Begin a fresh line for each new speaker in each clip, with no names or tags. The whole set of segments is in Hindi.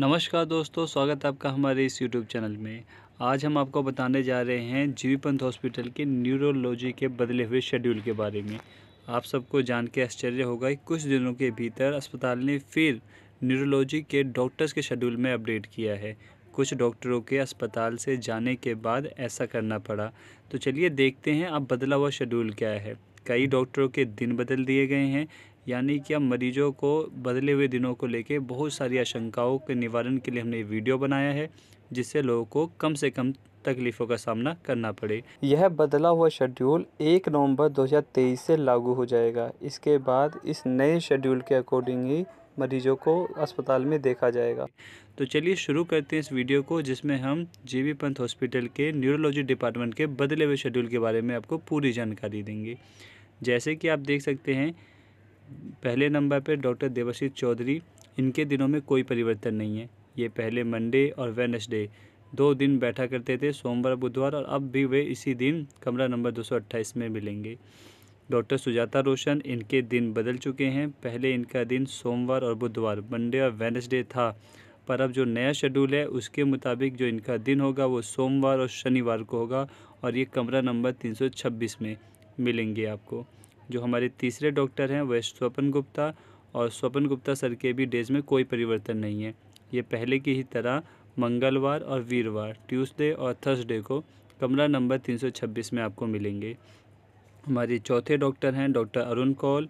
नमस्कार दोस्तों स्वागत है आपका हमारे इस यूट्यूब चैनल में आज हम आपको बताने जा रहे हैं जीवी पंत हॉस्पिटल के न्यूरोलॉजी के बदले हुए शेड्यूल के बारे में आप सबको जान के आश्चर्य होगा कि कुछ दिनों के भीतर अस्पताल ने फिर न्यूरोलॉजी के डॉक्टर्स के शेड्यूल में अपडेट किया है कुछ डॉक्टरों के अस्पताल से जाने के बाद ऐसा करना पड़ा तो चलिए देखते हैं अब बदला हुआ शेड्यूल क्या है कई डॉक्टरों के दिन बदल दिए गए हैं यानी कि अब मरीजों को बदले हुए दिनों को लेके बहुत सारी आशंकाओं के निवारण के लिए हमने वीडियो बनाया है जिससे लोगों को कम से कम तकलीफ़ों का सामना करना पड़े यह बदला हुआ शेड्यूल 1 नवंबर 2023 से लागू हो जाएगा इसके बाद इस नए शेड्यूल के अकॉर्डिंग ही मरीजों को अस्पताल में देखा जाएगा तो चलिए शुरू करते हैं इस वीडियो को जिसमें हम वी पंत हॉस्पिटल के न्यूरोलॉजी डिपार्टमेंट के बदले हुए शेड्यूल के बारे में आपको पूरी जानकारी देंगे जैसे कि आप देख सकते हैं पहले नंबर पर डॉक्टर देवाशीष चौधरी इनके दिनों में कोई परिवर्तन नहीं है ये पहले मंडे और वेनसडे दो दिन बैठा करते थे सोमवार बुधवार और अब भी वे इसी दिन कमरा नंबर दो में मिलेंगे डॉक्टर सुजाता रोशन इनके दिन बदल चुके हैं पहले इनका दिन सोमवार और बुधवार मंडे और वेनसडे था पर अब जो नया शेड्यूल है उसके मुताबिक जो इनका दिन होगा वो सोमवार और शनिवार को होगा और ये कमरा नंबर 326 में मिलेंगे आपको जो हमारे तीसरे डॉक्टर हैं वह स्वपन गुप्ता और स्वपन गुप्ता सर के भी डेज में कोई परिवर्तन नहीं है ये पहले की ही तरह मंगलवार और वीरवार ट्यूसडे और थर्सडे को कमरा नंबर 326 में आपको मिलेंगे हमारे चौथे डॉक्टर हैं डॉक्टर अरुण कौल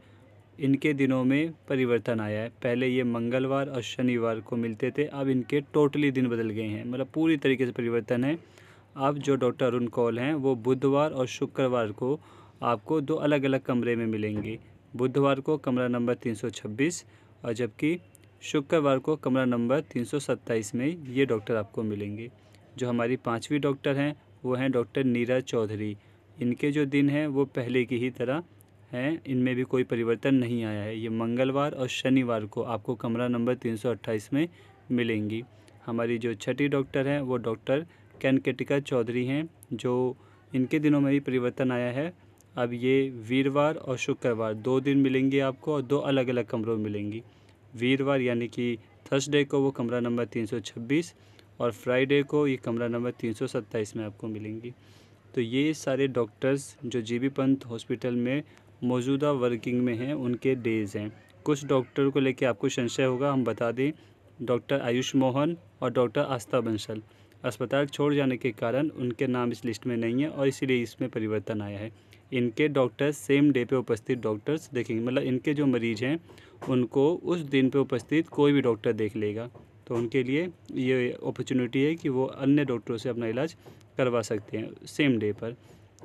इनके दिनों में परिवर्तन आया है पहले ये मंगलवार और शनिवार को मिलते थे अब इनके टोटली दिन बदल गए हैं मतलब पूरी तरीके से परिवर्तन है अब जो डॉक्टर अरुण कौल हैं वो बुधवार और शुक्रवार को आपको दो अलग अलग कमरे में मिलेंगे बुधवार को कमरा नंबर 326 और जबकि शुक्रवार को कमरा नंबर 327 में ये डॉक्टर आपको मिलेंगे जो हमारी पाँचवीं डॉक्टर हैं वो हैं डॉक्टर नीरा चौधरी इनके जो दिन हैं वो पहले की ही तरह हैं इनमें भी कोई परिवर्तन नहीं आया है ये मंगलवार और शनिवार को आपको कमरा नंबर 328 में मिलेंगी हमारी जो छठी डॉक्टर हैं वो डॉक्टर कैनकेटिका चौधरी हैं जो इनके दिनों में भी परिवर्तन आया है अब ये वीरवार और शुक्रवार दो दिन मिलेंगे आपको और दो अलग अलग कमरों में मिलेंगी वीरवार यानी कि थर्सडे को वो कमरा नंबर 326 और फ्राइडे को ये कमरा नंबर 327 में आपको मिलेंगी तो ये सारे डॉक्टर्स जो जी पंत हॉस्पिटल में मौजूदा वर्किंग में हैं उनके डेज हैं कुछ डॉक्टर को लेकर आपको संशय होगा हम बता दें डॉक्टर आयुष मोहन और डॉक्टर आस्था बंसल अस्पताल छोड़ जाने के कारण उनके नाम इस लिस्ट में नहीं है और इसीलिए इसमें परिवर्तन आया है इनके डॉक्टर्स सेम डे पे उपस्थित डॉक्टर्स देखेंगे मतलब इनके जो मरीज़ हैं उनको उस दिन पे उपस्थित कोई भी डॉक्टर देख लेगा तो उनके लिए ये अपॉर्चुनिटी है कि वो अन्य डॉक्टरों से अपना इलाज करवा सकते हैं सेम डे पर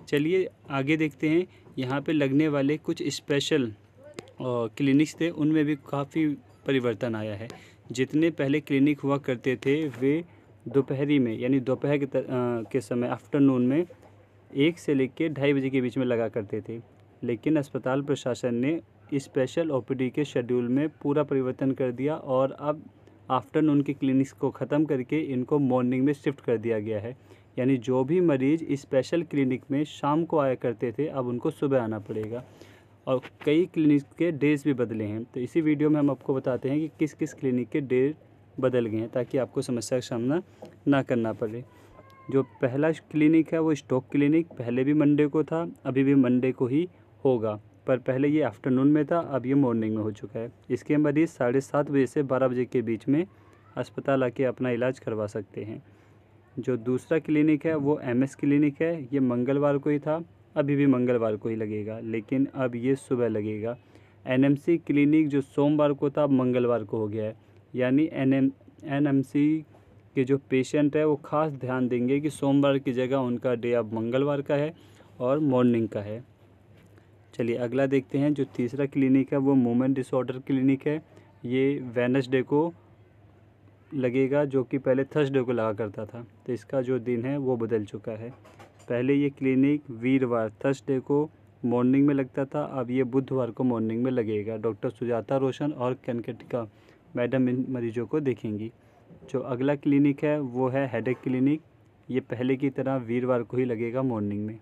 चलिए आगे देखते हैं यहाँ पे लगने वाले कुछ स्पेशल क्लिनिक्स थे उनमें भी काफ़ी परिवर्तन आया है जितने पहले क्लिनिक हुआ करते थे वे दोपहरी में यानी दोपहर के, के समय आफ्टरनून में एक से लेकर ढाई बजे के बीच में लगा करते थे लेकिन अस्पताल प्रशासन ने स्पेशल ओपीडी के शेड्यूल में पूरा परिवर्तन कर दिया और अब आफ्टरनून की क्लिनिक्स को ख़त्म करके इनको मॉर्निंग में शिफ्ट कर दिया गया है यानी जो भी मरीज़ स्पेशल क्लिनिक में शाम को आया करते थे अब उनको सुबह आना पड़ेगा और कई क्लिनिक के डेज़ भी बदले हैं तो इसी वीडियो में हम आपको बताते हैं कि किस किस क्लिनिक के डे बदल गए हैं ताकि आपको समस्या का सामना ना करना पड़े जो पहला क्लिनिक है वो स्टॉक क्लिनिक पहले भी मंडे को था अभी भी मंडे को ही होगा पर पहले ये आफ्टरनून में था अब ये मॉर्निंग में हो चुका है इसके मरीज़ साढ़े सात बजे से बारह बजे के बीच में अस्पताल आके अपना इलाज करवा सकते हैं जो दूसरा क्लिनिक है वो एमएस क्लिनिक है ये मंगलवार को ही था अभी भी मंगलवार को ही लगेगा लेकिन अब ये सुबह लगेगा सी क्लिनिक जो सोमवार को था अब मंगलवार को हो गया है यानी एन सी के जो पेशेंट है वो ख़ास ध्यान देंगे कि सोमवार की जगह उनका डे अब मंगलवार का है और मॉर्निंग का है चलिए अगला देखते हैं जो तीसरा क्लिनिक है वो मोमेंट डिसऑर्डर क्लिनिक है ये वेनसडे को लगेगा जो कि पहले थर्सडे को लगा करता था तो इसका जो दिन है वो बदल चुका है पहले ये क्लिनिक वीरवार थर्सडे को मॉर्निंग में लगता था अब ये बुधवार को मॉर्निंग में लगेगा डॉक्टर सुजाता रोशन और कनकटिका मैडम इन मरीजों को देखेंगी जो अगला क्लिनिक है वो है हेडेक क्लिनिक ये पहले की तरह वीरवार को ही लगेगा मॉर्निंग में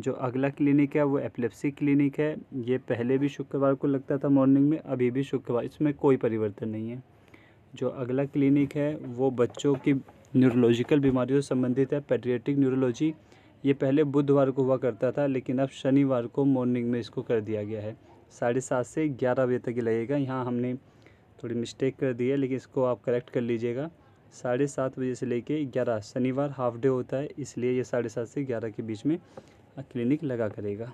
जो अगला क्लिनिक है वो एपलेप्सी क्लिनिक है ये पहले भी शुक्रवार को लगता था मॉर्निंग में अभी भी शुक्रवार इसमें कोई परिवर्तन नहीं है जो अगला क्लिनिक है वो बच्चों की न्यूरोलॉजिकल बीमारियों से संबंधित है पेडियाट्रिक न्यूरोलॉजी ये पहले बुधवार को हुआ करता था लेकिन अब शनिवार को मॉर्निंग में इसको कर दिया गया है साढ़े सात से ग्यारह बजे तक लगेगा यहाँ हमने थोड़ी मिस्टेक कर दी है लेकिन इसको आप करेक्ट कर लीजिएगा साढ़े सात बजे से लेके ग्यारह शनिवार हाफ डे होता है इसलिए ये साढ़े सात से ग्यारह के बीच में क्लिनिक लगा करेगा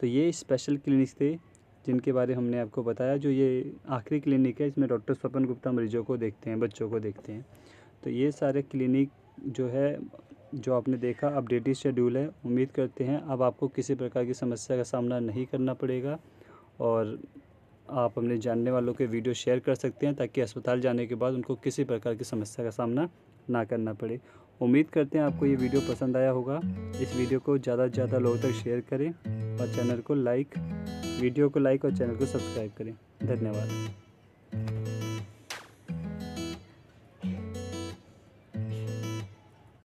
तो ये स्पेशल क्लिनिक थे जिनके बारे हमने आपको बताया जो ये आखिरी क्लिनिक है इसमें डॉक्टर स्वपन गुप्ता मरीजों को देखते हैं बच्चों को देखते हैं तो ये सारे क्लिनिक जो है जो आपने देखा अपडेटेड शेड्यूल है उम्मीद करते हैं अब आपको किसी प्रकार की समस्या का सामना नहीं करना पड़ेगा और आप अपने जानने वालों के वीडियो शेयर कर सकते हैं ताकि अस्पताल जाने के बाद उनको किसी प्रकार की समस्या का सामना ना करना पड़े उम्मीद करते हैं आपको ये वीडियो पसंद आया होगा इस वीडियो को ज़्यादा से ज़्यादा लोगों तक शेयर करें और चैनल को लाइक वीडियो को लाइक और चैनल को सब्सक्राइब करें धन्यवाद